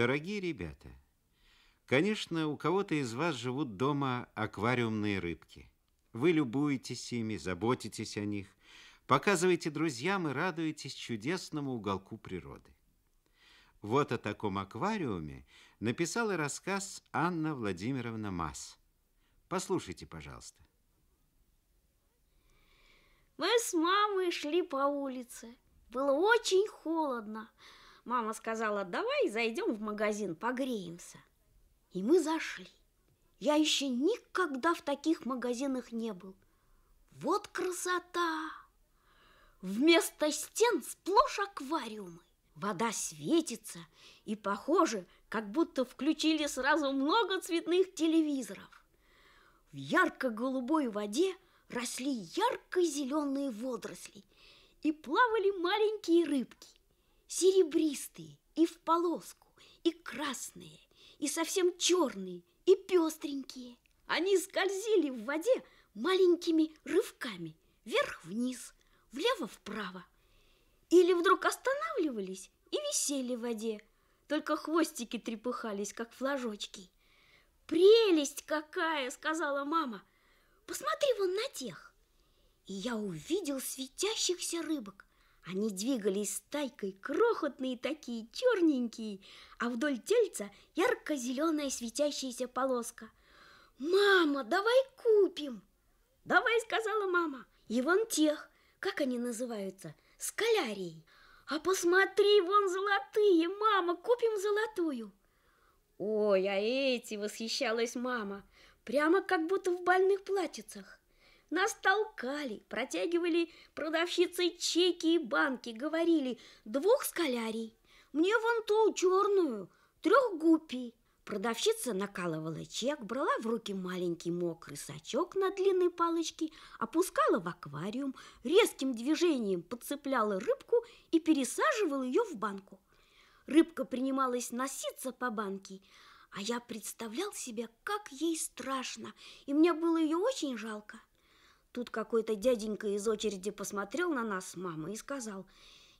Дорогие ребята, конечно, у кого-то из вас живут дома аквариумные рыбки. Вы любуетесь ими, заботитесь о них, показываете друзьям и радуетесь чудесному уголку природы. Вот о таком аквариуме написала рассказ Анна Владимировна Мас. Послушайте, пожалуйста. Мы с мамой шли по улице. Было очень холодно мама сказала, давай зайдем в магазин, погреемся. И мы зашли. Я еще никогда в таких магазинах не был. Вот красота! Вместо стен сплошь аквариумы. Вода светится и похоже, как будто включили сразу много цветных телевизоров. В ярко-голубой воде росли ярко-зеленые водоросли и плавали маленькие рыбки серебристые и в полоску, и красные, и совсем черные, и пестренькие. Они скользили в воде маленькими рывками, вверх-вниз, влево-вправо. Или вдруг останавливались и висели в воде, только хвостики трепыхались, как флажочки. «Прелесть какая!» — сказала мама. «Посмотри вон на тех!» И я увидел светящихся рыбок. Они двигались стайкой, крохотные такие, черненькие, а вдоль тельца ярко-зеленая светящаяся полоска. «Мама, давай купим!» «Давай», — сказала мама, — «и вон тех, как они называются, скалярии». «А посмотри, вон золотые, мама, купим золотую!» «Ой, а эти!» — восхищалась мама. «Прямо как будто в больных платьицах!» Нас толкали, протягивали продавщицы чеки и банки, говорили «двух скалярий». Мне вон ту черную, трех гупи. Продавщица накалывала чек, брала в руки маленький мокрый сачок на длинной палочке, опускала в аквариум, резким движением подцепляла рыбку и пересаживала ее в банку. Рыбка принималась носиться по банке, а я представлял себе, как ей страшно, и мне было ее очень жалко. Тут какой-то дяденька из очереди посмотрел на нас с мамой и сказал,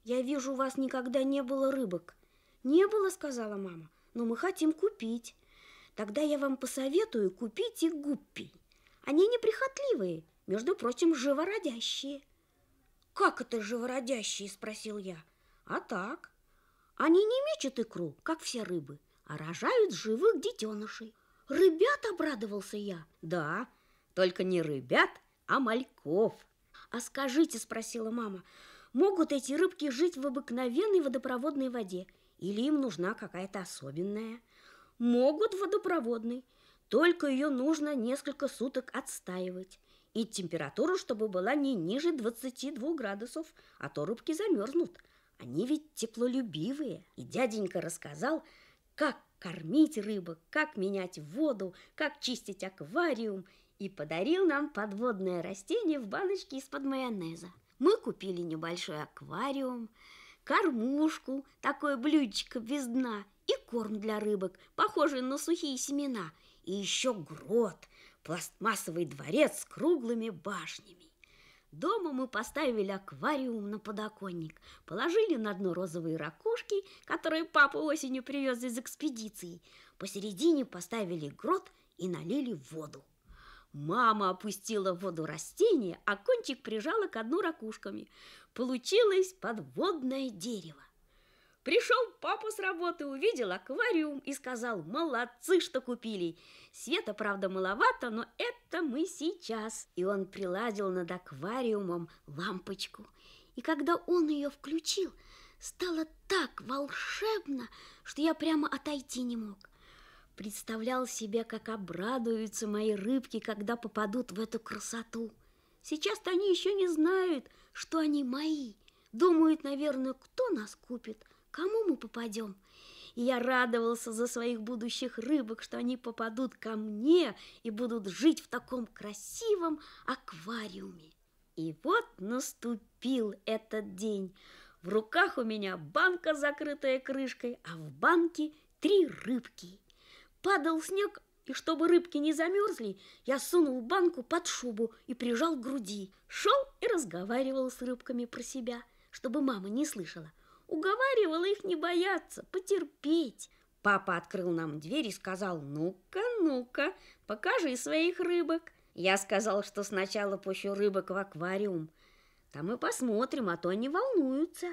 «Я вижу, у вас никогда не было рыбок». «Не было», — сказала мама, «но мы хотим купить». «Тогда я вам посоветую купить и гуппи. Они неприхотливые, между прочим, живородящие». «Как это живородящие?» – спросил я. «А так. Они не мечут икру, как все рыбы, а рожают живых детенышей». «Рыбят?» – обрадовался я. «Да, только не рыбят, а мальков. А скажите, спросила мама, могут эти рыбки жить в обыкновенной водопроводной воде или им нужна какая-то особенная? Могут водопроводной, только ее нужно несколько суток отстаивать и температуру, чтобы была не ниже 22 градусов, а то рыбки замерзнут. Они ведь теплолюбивые. И дяденька рассказал, как кормить рыбок, как менять воду, как чистить аквариум и подарил нам подводное растение в баночке из-под майонеза. Мы купили небольшой аквариум, кормушку, такое блюдечко без дна, и корм для рыбок, похожий на сухие семена, и еще грот, пластмассовый дворец с круглыми башнями. Дома мы поставили аквариум на подоконник, положили на дно розовые ракушки, которые папа осенью привез из экспедиции. Посередине поставили грот и налили воду. Мама опустила в воду растение, а кончик прижала к дну ракушками. Получилось подводное дерево. Пришел папа с работы, увидел аквариум и сказал, молодцы, что купили. Света, правда, маловато, но это мы сейчас. И он приладил над аквариумом лампочку. И когда он ее включил, стало так волшебно, что я прямо отойти не мог. Представлял себе, как обрадуются мои рыбки, когда попадут в эту красоту. Сейчас-то они еще не знают, что они мои. Думают, наверное, кто нас купит, кому мы попадем. И я радовался за своих будущих рыбок, что они попадут ко мне и будут жить в таком красивом аквариуме. И вот наступил этот день. В руках у меня банка, закрытая крышкой, а в банке три рыбки. Падал снег, и чтобы рыбки не замерзли, я сунул банку под шубу и прижал к груди. Шел и разговаривал с рыбками про себя, чтобы мама не слышала. Уговаривала их не бояться, потерпеть. Папа открыл нам дверь и сказал, ну-ка, ну-ка, покажи своих рыбок. Я сказал, что сначала пущу рыбок в аквариум. Там мы посмотрим, а то они волнуются.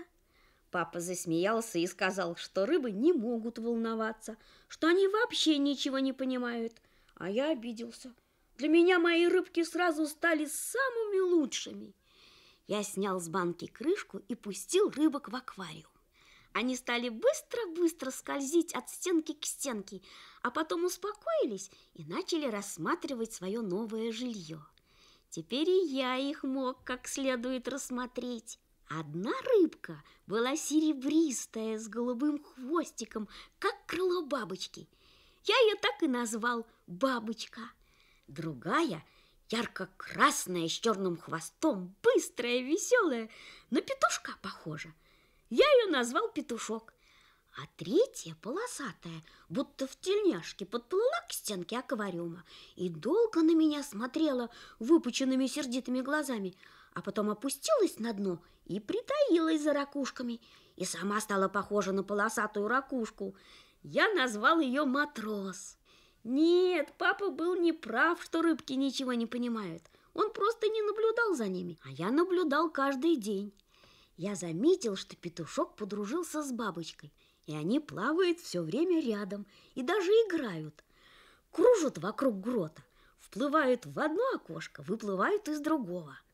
Папа засмеялся и сказал, что рыбы не могут волноваться, что они вообще ничего не понимают. А я обиделся. Для меня мои рыбки сразу стали самыми лучшими. Я снял с банки крышку и пустил рыбок в аквариум. Они стали быстро-быстро скользить от стенки к стенке, а потом успокоились и начали рассматривать свое новое жилье. Теперь и я их мог как следует рассмотреть. Одна рыбка была серебристая, с голубым хвостиком, как крыло бабочки. Я ее так и назвал «бабочка». Другая ярко-красная, с черным хвостом, быстрая, веселая, на петушка похожа. Я ее назвал «петушок». А третья, полосатая, будто в тельняшке, подплыла к стенке аквариума и долго на меня смотрела выпученными сердитыми глазами, а потом опустилась на дно – и притаилась за ракушками, и сама стала похожа на полосатую ракушку. Я назвал ее матрос. Нет, папа был не прав, что рыбки ничего не понимают. Он просто не наблюдал за ними, а я наблюдал каждый день. Я заметил, что петушок подружился с бабочкой, и они плавают все время рядом и даже играют. Кружат вокруг грота, вплывают в одно окошко, выплывают из другого –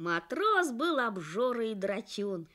Матрос был обжора и драчун.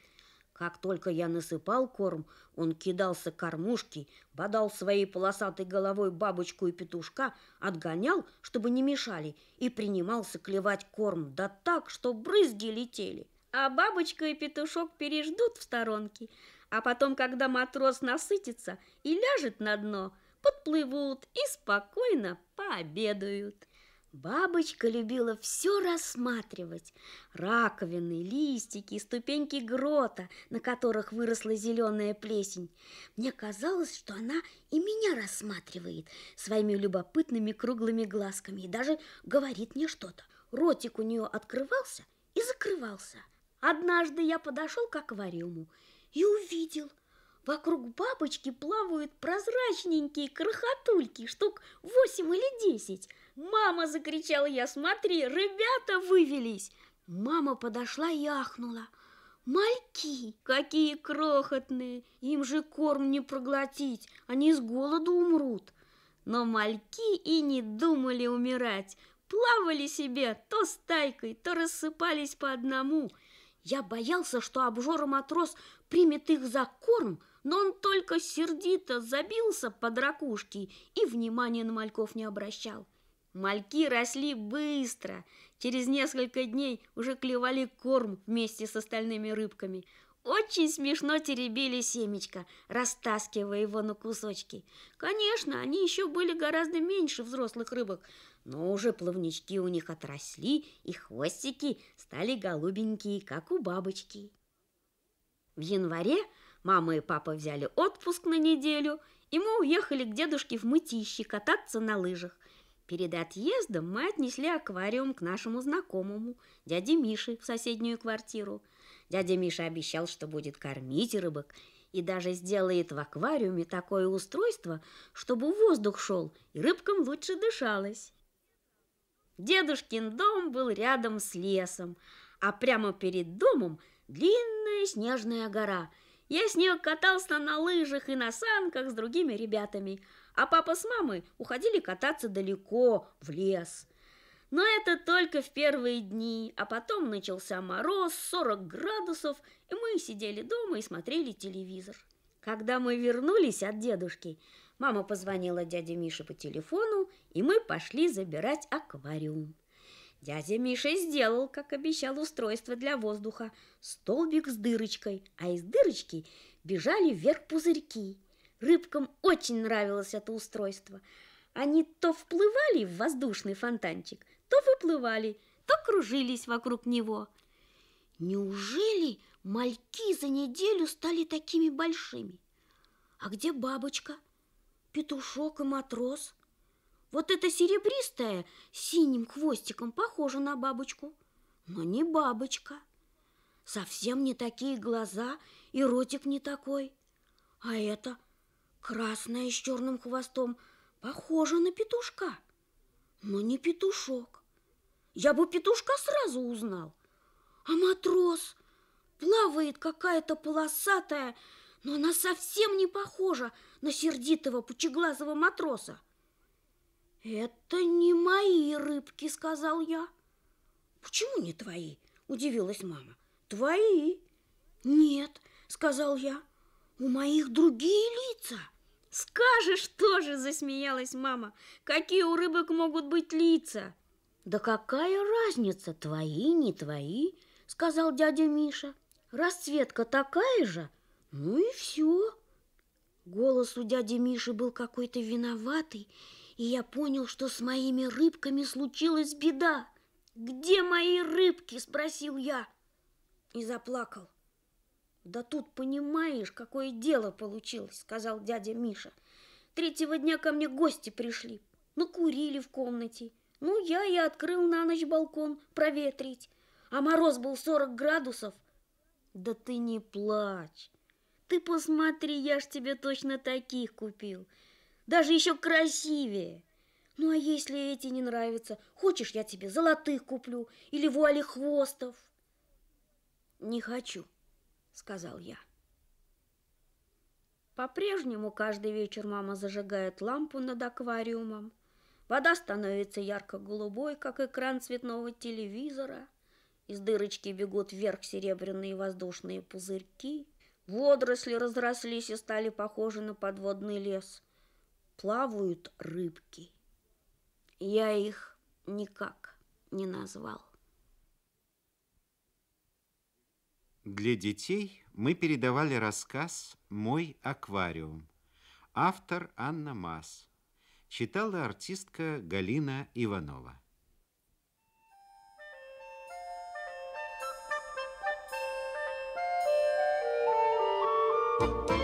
Как только я насыпал корм, он кидался к кормушке, бодал своей полосатой головой бабочку и петушка, отгонял, чтобы не мешали, и принимался клевать корм, да так, что брызги летели. А бабочка и петушок переждут в сторонке, а потом, когда матрос насытится и ляжет на дно, подплывут и спокойно пообедают. Бабочка любила все рассматривать. Раковины, листики, ступеньки грота, на которых выросла зеленая плесень. Мне казалось, что она и меня рассматривает своими любопытными круглыми глазками и даже говорит мне что-то. Ротик у нее открывался и закрывался. Однажды я подошел к аквариуму и увидел – Вокруг бабочки плавают прозрачненькие крохотульки, штук восемь или десять. «Мама!» – закричала я. «Смотри, ребята вывелись!» Мама подошла и ахнула. «Мальки! Какие крохотные! Им же корм не проглотить, они с голоду умрут!» Но мальки и не думали умирать. Плавали себе то стайкой, то рассыпались по одному. Я боялся, что обжора-матрос примет их за корм, но он только сердито забился под ракушки и внимания на мальков не обращал. Мальки росли быстро. Через несколько дней уже клевали корм вместе с остальными рыбками. Очень смешно теребили семечко, растаскивая его на кусочки. Конечно, они еще были гораздо меньше взрослых рыбок, но уже плавнички у них отросли, и хвостики стали голубенькие, как у бабочки. В январе мама и папа взяли отпуск на неделю, и мы уехали к дедушке в мытище кататься на лыжах – Перед отъездом мы отнесли аквариум к нашему знакомому, дяде Мише, в соседнюю квартиру. Дядя Миша обещал, что будет кормить рыбок и даже сделает в аквариуме такое устройство, чтобы воздух шел и рыбкам лучше дышалось. Дедушкин дом был рядом с лесом, а прямо перед домом длинная снежная гора – я с нее катался на лыжах и на санках с другими ребятами, а папа с мамой уходили кататься далеко, в лес. Но это только в первые дни, а потом начался мороз, 40 градусов, и мы сидели дома и смотрели телевизор. Когда мы вернулись от дедушки, мама позвонила дяде Мише по телефону, и мы пошли забирать аквариум. Дядя Миша сделал, как обещал, устройство для воздуха. Столбик с дырочкой, а из дырочки бежали вверх пузырьки. Рыбкам очень нравилось это устройство. Они то вплывали в воздушный фонтанчик, то выплывали, то кружились вокруг него. Неужели мальки за неделю стали такими большими? А где бабочка, петушок и матрос? Вот это серебристое с синим хвостиком похоже на бабочку, но не бабочка. Совсем не такие глаза и ротик не такой. А это красное с черным хвостом похоже на петушка, но не петушок. Я бы петушка сразу узнал. А матрос плавает какая-то полосатая, но она совсем не похожа на сердитого пучеглазого матроса. Это не мои рыбки, сказал я. Почему не твои? Удивилась мама. Твои? Нет, сказал я. У моих другие лица. Скажешь тоже, засмеялась мама. Какие у рыбок могут быть лица? Да какая разница, твои, не твои, сказал дядя Миша. Расцветка такая же, ну и все. Голос у дяди Миши был какой-то виноватый, и я понял, что с моими рыбками случилась беда. «Где мои рыбки?» – спросил я и заплакал. «Да тут понимаешь, какое дело получилось», – сказал дядя Миша. «Третьего дня ко мне гости пришли, накурили в комнате. Ну, я и открыл на ночь балкон проветрить, а мороз был 40 градусов. Да ты не плачь, ты посмотри, я ж тебе точно таких купил даже еще красивее. Ну, а если эти не нравятся, хочешь, я тебе золотых куплю или вуали хвостов? Не хочу, сказал я. По-прежнему каждый вечер мама зажигает лампу над аквариумом. Вода становится ярко-голубой, как экран цветного телевизора. Из дырочки бегут вверх серебряные воздушные пузырьки. Водоросли разрослись и стали похожи на подводный лес – плавают рыбки. Я их никак не назвал. Для детей мы передавали рассказ «Мой аквариум». Автор Анна Мас. Читала артистка Галина Иванова. thank you